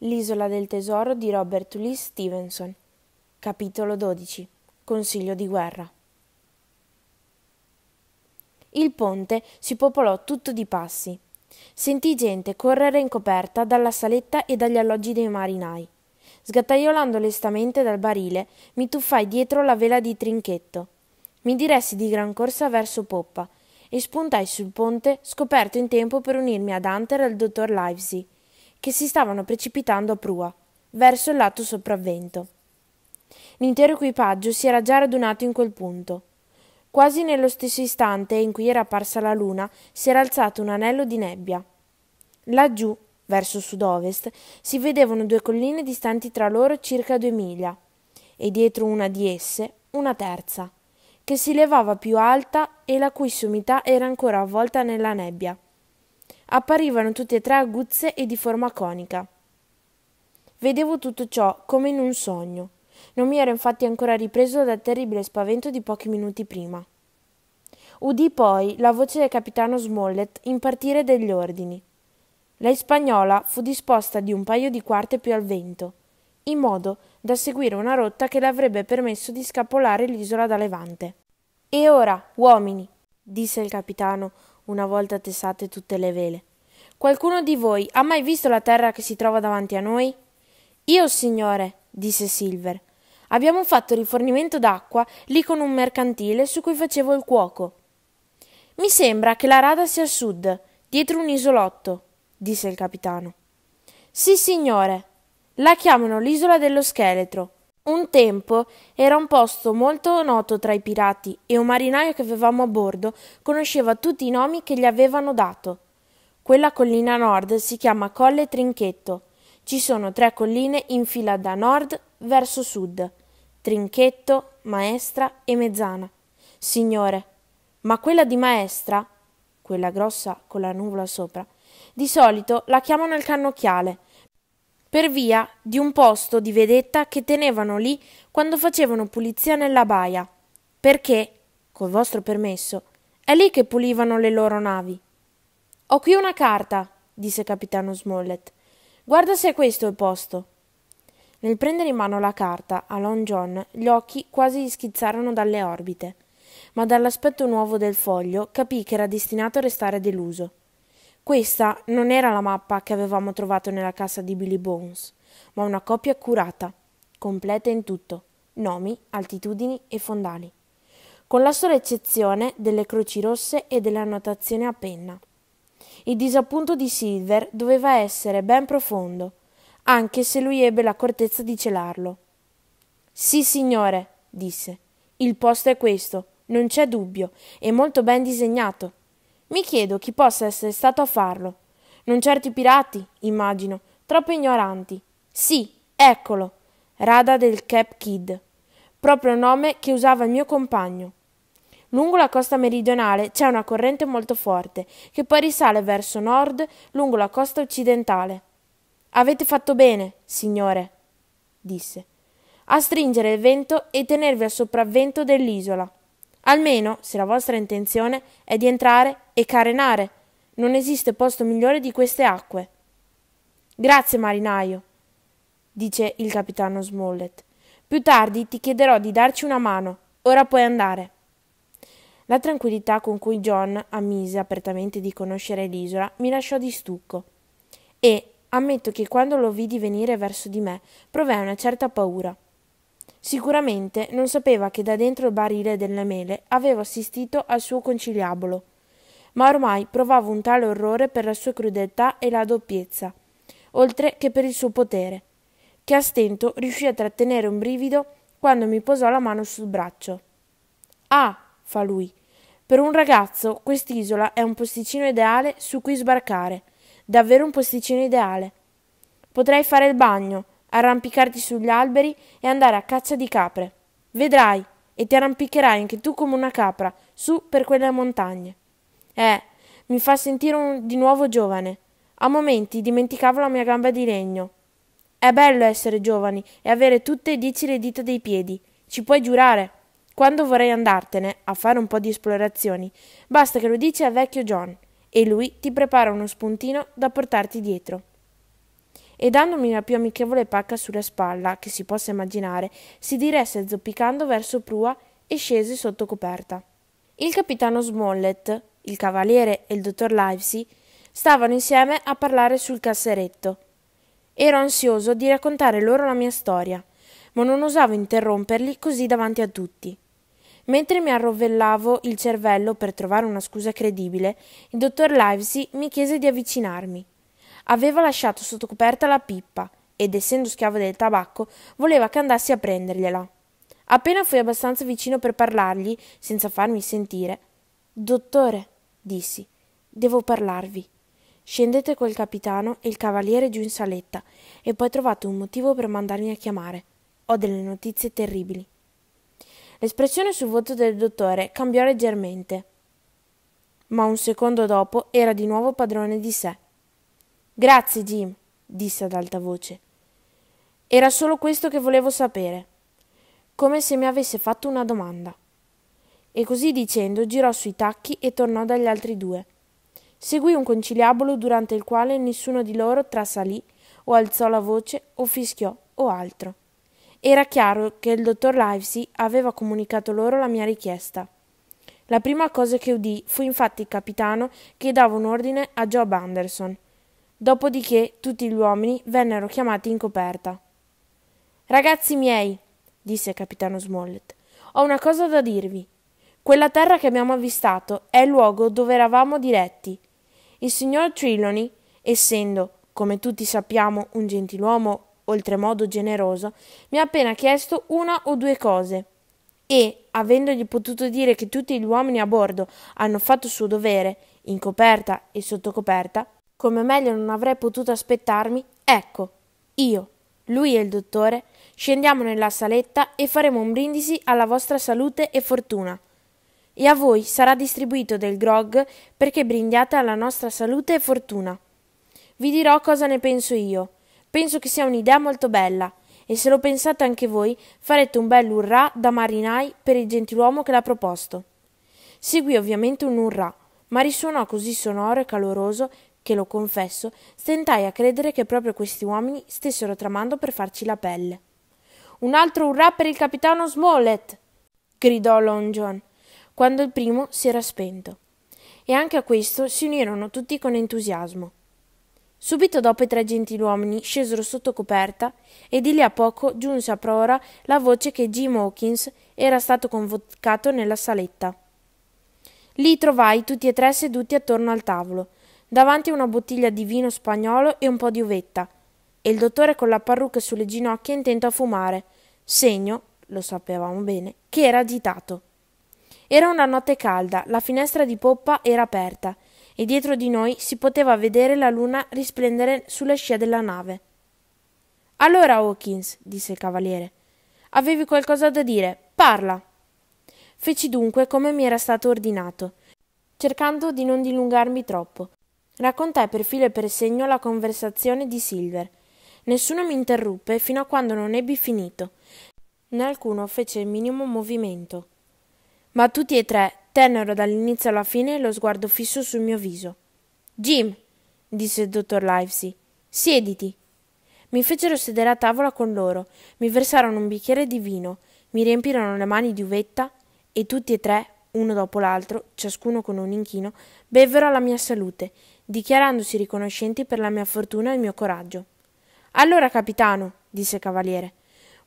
L'isola del tesoro di Robert Louis Stevenson. Capitolo 12. Consiglio di guerra. Il ponte si popolò tutto di passi. Sentì gente correre in coperta dalla saletta e dagli alloggi dei marinai. Sgattaiolando lestamente dal barile, mi tuffai dietro la vela di trinchetto. Mi diressi di gran corsa verso poppa e spuntai sul ponte, scoperto in tempo per unirmi ad Hunter e al dottor Livesey che si stavano precipitando a prua, verso il lato sopravvento. L'intero equipaggio si era già radunato in quel punto. Quasi nello stesso istante in cui era apparsa la luna, si era alzato un anello di nebbia. Laggiù, verso sud-ovest, si vedevano due colline distanti tra loro circa due miglia, e dietro una di esse una terza, che si levava più alta e la cui sommità era ancora avvolta nella nebbia. Apparivano tutte e tre aguzze e di forma conica. Vedevo tutto ciò come in un sogno. Non mi ero infatti ancora ripreso dal terribile spavento di pochi minuti prima. Udì poi la voce del capitano Smollett impartire degli ordini. La spagnola fu disposta di un paio di quarte più al vento, in modo da seguire una rotta che le avrebbe permesso di scappolare l'isola da Levante. E ora, uomini, disse il capitano, una volta tessate tutte le vele. Qualcuno di voi ha mai visto la terra che si trova davanti a noi? Io, signore, disse Silver. Abbiamo fatto rifornimento d'acqua lì con un mercantile su cui facevo il cuoco. Mi sembra che la rada sia a sud, dietro un isolotto, disse il capitano. Sì, signore. La chiamano l'isola dello scheletro. Un tempo era un posto molto noto tra i pirati e un marinaio che avevamo a bordo conosceva tutti i nomi che gli avevano dato. Quella collina nord si chiama Colle Trinchetto. Ci sono tre colline in fila da nord verso sud: Trinchetto, Maestra e Mezzana. Signore, ma quella di Maestra, quella grossa con la nuvola sopra, di solito la chiamano il cannocchiale per via di un posto di vedetta che tenevano lì quando facevano pulizia nella baia, perché, col vostro permesso, è lì che pulivano le loro navi. Ho qui una carta, disse capitano Smollett. Guarda se è questo il posto. Nel prendere in mano la carta a Long John, gli occhi quasi gli schizzarono dalle orbite, ma dall'aspetto nuovo del foglio capì che era destinato a restare deluso. Questa non era la mappa che avevamo trovato nella casa di Billy Bones, ma una copia accurata, completa in tutto, nomi, altitudini e fondali, con la sola eccezione delle croci rosse e delle annotazioni a penna. Il disappunto di Silver doveva essere ben profondo, anche se lui ebbe l'accortezza di celarlo. Sì, signore, disse, il posto è questo, non c'è dubbio, e molto ben disegnato. Mi chiedo chi possa essere stato a farlo. Non certi pirati, immagino, troppo ignoranti. Sì, eccolo. Rada del Cap Kid, proprio nome che usava il mio compagno. Lungo la costa meridionale c'è una corrente molto forte, che poi risale verso nord lungo la costa occidentale. Avete fatto bene, signore, disse, a stringere il vento e tenervi al sopravvento dell'isola. Almeno, se la vostra intenzione è di entrare e carenare. Non esiste posto migliore di queste acque. Grazie, marinaio, dice il capitano Smollett. Più tardi ti chiederò di darci una mano. Ora puoi andare. La tranquillità con cui John ammise apertamente di conoscere l'isola mi lasciò di stucco. E, ammetto che quando lo vidi venire verso di me, provai una certa paura. Sicuramente non sapeva che da dentro il barile delle mele avevo assistito al suo conciliabolo ma ormai provavo un tale orrore per la sua crudeltà e la doppiezza, oltre che per il suo potere, che a stento riuscì a trattenere un brivido quando mi posò la mano sul braccio. Ah, fa lui, per un ragazzo quest'isola è un posticino ideale su cui sbarcare, davvero un posticino ideale. Potrai fare il bagno, arrampicarti sugli alberi e andare a caccia di capre. Vedrai, e ti arrampicherai anche tu come una capra, su per quelle montagne. Eh, mi fa sentire un, di nuovo giovane. A momenti dimenticavo la mia gamba di legno. È bello essere giovani e avere tutte e dieci le dita dei piedi. Ci puoi giurare. Quando vorrei andartene a fare un po' di esplorazioni, basta che lo dici al vecchio John e lui ti prepara uno spuntino da portarti dietro. E dandomi la più amichevole pacca sulla spalla che si possa immaginare, si diresse zoppicando verso prua e scese sotto coperta. Il capitano Smollett il cavaliere e il dottor Livesey stavano insieme a parlare sul casseretto. Ero ansioso di raccontare loro la mia storia, ma non osavo interromperli così davanti a tutti. Mentre mi arrovellavo il cervello per trovare una scusa credibile, il dottor Livesey mi chiese di avvicinarmi. Aveva lasciato sotto coperta la pippa ed, essendo schiavo del tabacco, voleva che andassi a prendergliela. Appena fui abbastanza vicino per parlargli, senza farmi sentire, Dottore, dissi. Devo parlarvi. Scendete col capitano e il cavaliere giù in saletta e poi trovate un motivo per mandarmi a chiamare. Ho delle notizie terribili. L'espressione sul volto del dottore cambiò leggermente, ma un secondo dopo era di nuovo padrone di sé. Grazie, Jim, disse ad alta voce. Era solo questo che volevo sapere, come se mi avesse fatto una domanda e così dicendo girò sui tacchi e tornò dagli altri due. Seguì un conciliabolo durante il quale nessuno di loro trasalì o alzò la voce o fischiò o altro. Era chiaro che il dottor Livesey aveva comunicato loro la mia richiesta. La prima cosa che udì fu infatti il capitano che dava un ordine a Job Anderson. Dopodiché tutti gli uomini vennero chiamati in coperta. Ragazzi miei, disse il capitano Smollett, ho una cosa da dirvi. Quella terra che abbiamo avvistato è il luogo dove eravamo diretti. Il signor Triloni, essendo, come tutti sappiamo, un gentiluomo oltremodo generoso, mi ha appena chiesto una o due cose. E, avendogli potuto dire che tutti gli uomini a bordo hanno fatto il suo dovere, in coperta e sotto coperta, come meglio non avrei potuto aspettarmi, ecco, io, lui e il dottore, scendiamo nella saletta e faremo un brindisi alla vostra salute e fortuna e a voi sarà distribuito del grog perché brindiate alla nostra salute e fortuna. Vi dirò cosa ne penso io. Penso che sia un'idea molto bella e se lo pensate anche voi farete un bel urrà da marinai per il gentiluomo che l'ha proposto. Seguì ovviamente un urrà, ma risuonò così sonoro e caloroso che, lo confesso, stentai a credere che proprio questi uomini stessero tramando per farci la pelle. Un altro urrà per il capitano Smollett! gridò Long John quando il primo si era spento. E anche a questo si unirono tutti con entusiasmo. Subito dopo i tre gentiluomini scesero sotto coperta e di lì a poco giunse a prora la voce che Jim Hawkins era stato convocato nella saletta. Lì trovai tutti e tre seduti attorno al tavolo, davanti a una bottiglia di vino spagnolo e un po' di uvetta, e il dottore con la parrucca sulle ginocchia intento a fumare, segno, lo sapevamo bene, che era agitato. Era una notte calda, la finestra di poppa era aperta e dietro di noi si poteva vedere la luna risplendere sulla scia della nave. Allora, Hawkins, disse il cavaliere, avevi qualcosa da dire? Parla. Feci dunque come mi era stato ordinato, cercando di non dilungarmi troppo. Raccontai per filo e per segno la conversazione di Silver. Nessuno mi interruppe fino a quando non ebbi finito, né alcuno fece il minimo movimento ma tutti e tre tennero dall'inizio alla fine lo sguardo fisso sul mio viso. Jim, disse il dottor Livesey, siediti. Mi fecero sedere a tavola con loro, mi versarono un bicchiere di vino, mi riempirono le mani di uvetta e tutti e tre, uno dopo l'altro, ciascuno con un inchino, bevvero alla mia salute, dichiarandosi riconoscenti per la mia fortuna e il mio coraggio. Allora, capitano, disse il cavaliere,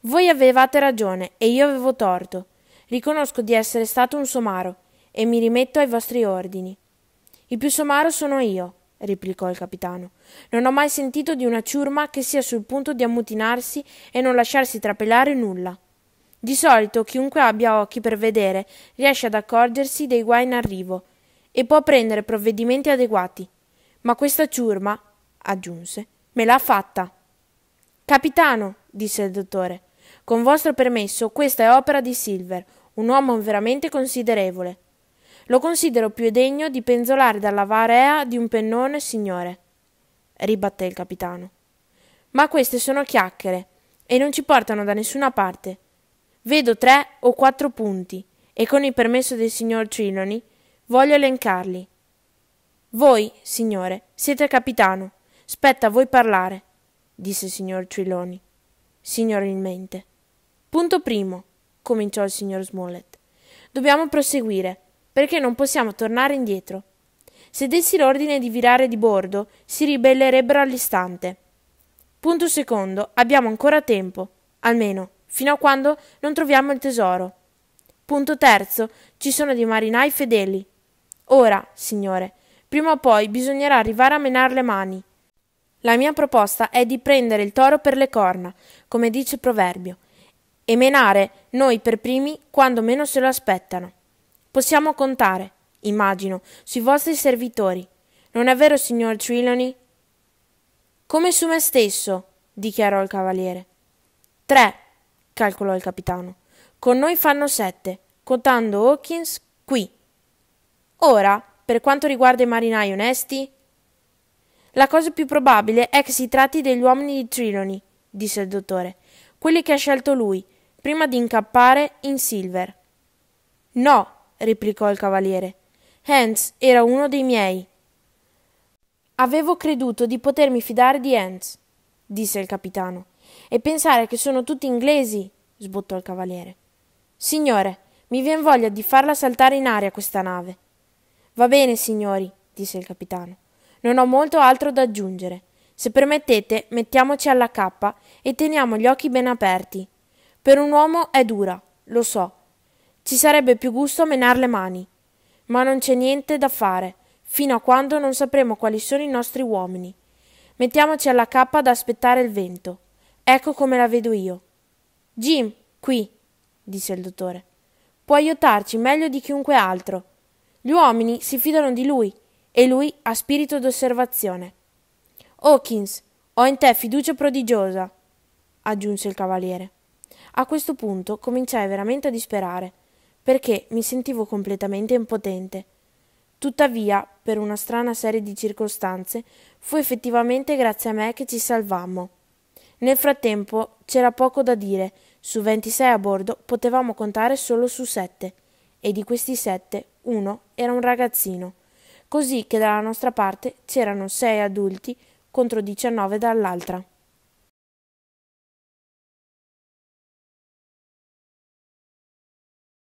voi avevate ragione e io avevo torto. Riconosco di essere stato un somaro e mi rimetto ai vostri ordini. Il più somaro sono io, replicò il capitano. Non ho mai sentito di una ciurma che sia sul punto di ammutinarsi e non lasciarsi trapelare nulla. Di solito chiunque abbia occhi per vedere riesce ad accorgersi dei guai in arrivo e può prendere provvedimenti adeguati. Ma questa ciurma, aggiunse, me l'ha fatta. Capitano, disse il dottore, con vostro permesso, questa è opera di Silver, un uomo veramente considerevole. Lo considero più degno di penzolare dalla varea di un pennone, signore, ribatté il capitano. Ma queste sono chiacchiere e non ci portano da nessuna parte. Vedo tre o quattro punti e con il permesso del signor Triloni voglio elencarli. Voi, signore, siete capitano, spetta a voi parlare, disse il signor Triloni signorilmente. Punto primo, cominciò il signor Smollett. Dobbiamo proseguire, perché non possiamo tornare indietro. Se dessi l'ordine di virare di bordo, si ribellerebbero all'istante. Punto secondo, abbiamo ancora tempo, almeno fino a quando non troviamo il tesoro. Punto terzo, ci sono dei marinai fedeli. Ora, signore, prima o poi bisognerà arrivare a menar le mani. La mia proposta è di prendere il toro per le corna, come dice il proverbio, e menare noi per primi quando meno se lo aspettano. Possiamo contare, immagino, sui vostri servitori. Non è vero, signor Trelawney? Come su me stesso, dichiarò il cavaliere. Tre, calcolò il capitano. Con noi fanno sette, contando Hawkins qui. Ora, per quanto riguarda i marinai onesti, la cosa più probabile è che si tratti degli uomini di Triloni, disse il dottore, quelli che ha scelto lui, prima di incappare in Silver. No, replicò il cavaliere. Hans era uno dei miei. Avevo creduto di potermi fidare di Hans, disse il capitano. E pensare che sono tutti inglesi, sbottò il cavaliere. Signore, mi vien voglia di farla saltare in aria questa nave. Va bene, signori, disse il capitano. Non ho molto altro da aggiungere. Se permettete, mettiamoci alla cappa e teniamo gli occhi ben aperti. Per un uomo è dura, lo so. Ci sarebbe più gusto menar le mani. Ma non c'è niente da fare, fino a quando non sapremo quali sono i nostri uomini. Mettiamoci alla cappa ad aspettare il vento. Ecco come la vedo io. Jim, qui, disse il dottore. Può aiutarci meglio di chiunque altro. Gli uomini si fidano di lui e lui ha spirito d'osservazione. Hawkins, ho in te fiducia prodigiosa, aggiunse il cavaliere. A questo punto cominciai veramente a disperare, perché mi sentivo completamente impotente. Tuttavia, per una strana serie di circostanze, fu effettivamente grazie a me che ci salvammo. Nel frattempo c'era poco da dire, su 26 a bordo potevamo contare solo su 7, e di questi 7 uno era un ragazzino così che dalla nostra parte c'erano sei adulti contro diciannove dall'altra.